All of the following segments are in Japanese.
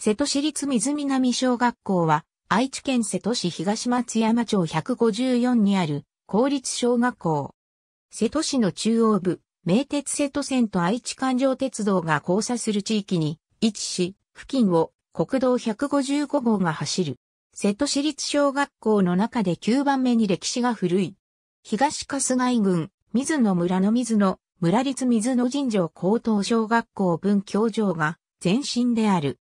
瀬戸市立水南小学校は、愛知県瀬戸市東松山町154にある公立小学校。瀬戸市の中央部、名鉄瀬戸線と愛知環状鉄道が交差する地域に位置し、付近を国道155号が走る。瀬戸市立小学校の中で9番目に歴史が古い。東春日井郡、水野村の水野、村立水野神城高等小学校文教場が前身である。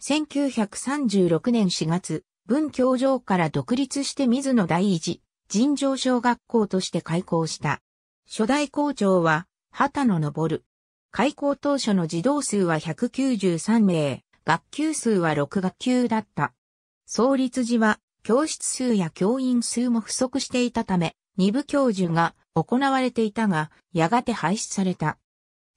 1936年4月、文教場から独立して水野第一、尋常小学校として開校した。初代校長は、畑野昇。開校当初の児童数は193名、学級数は6学級だった。創立時は、教室数や教員数も不足していたため、二部教授が行われていたが、やがて廃止された。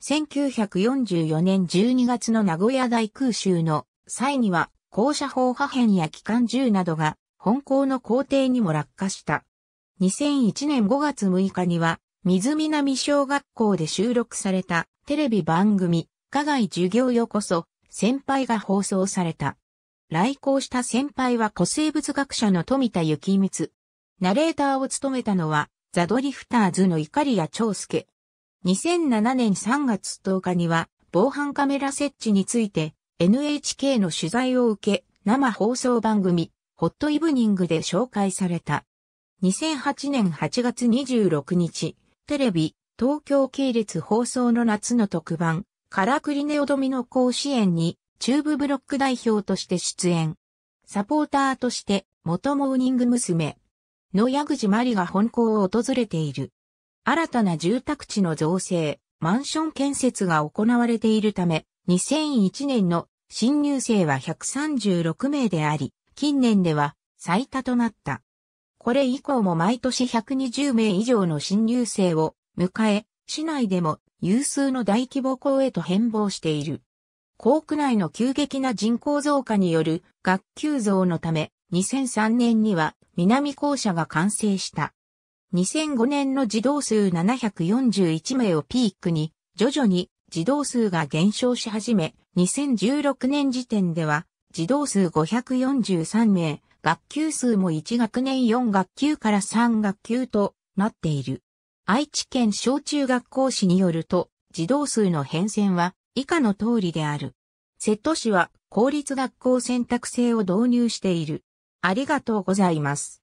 1944年12月の名古屋大空襲の際には、高射砲破片や機関銃などが、本校の校庭にも落下した。2001年5月6日には、水南小学校で収録されたテレビ番組、課外授業よこそ、先輩が放送された。来校した先輩は古生物学者の富田幸光。ナレーターを務めたのは、ザドリフターズの怒りや長介。2007年3月10日には、防犯カメラ設置について、NHK の取材を受け、生放送番組、ホットイブニングで紹介された。2008年8月26日、テレビ、東京系列放送の夏の特番、からクリネオドミの甲子園に、チューブブロック代表として出演。サポーターとして、元モーニング娘。の矢口まりが本校を訪れている。新たな住宅地の造成、マンション建設が行われているため、2001年の新入生は136名であり、近年では最多となった。これ以降も毎年120名以上の新入生を迎え、市内でも有数の大規模校へと変貌している。校区内の急激な人口増加による学級増のため、2003年には南校舎が完成した。2005年の児童数741名をピークに、徐々に児童数が減少し始め、2016年時点では、児童数543名、学級数も1学年4学級から3学級となっている。愛知県小中学校市によると、児童数の変遷は以下の通りである。瀬戸市は公立学校選択制を導入している。ありがとうございます。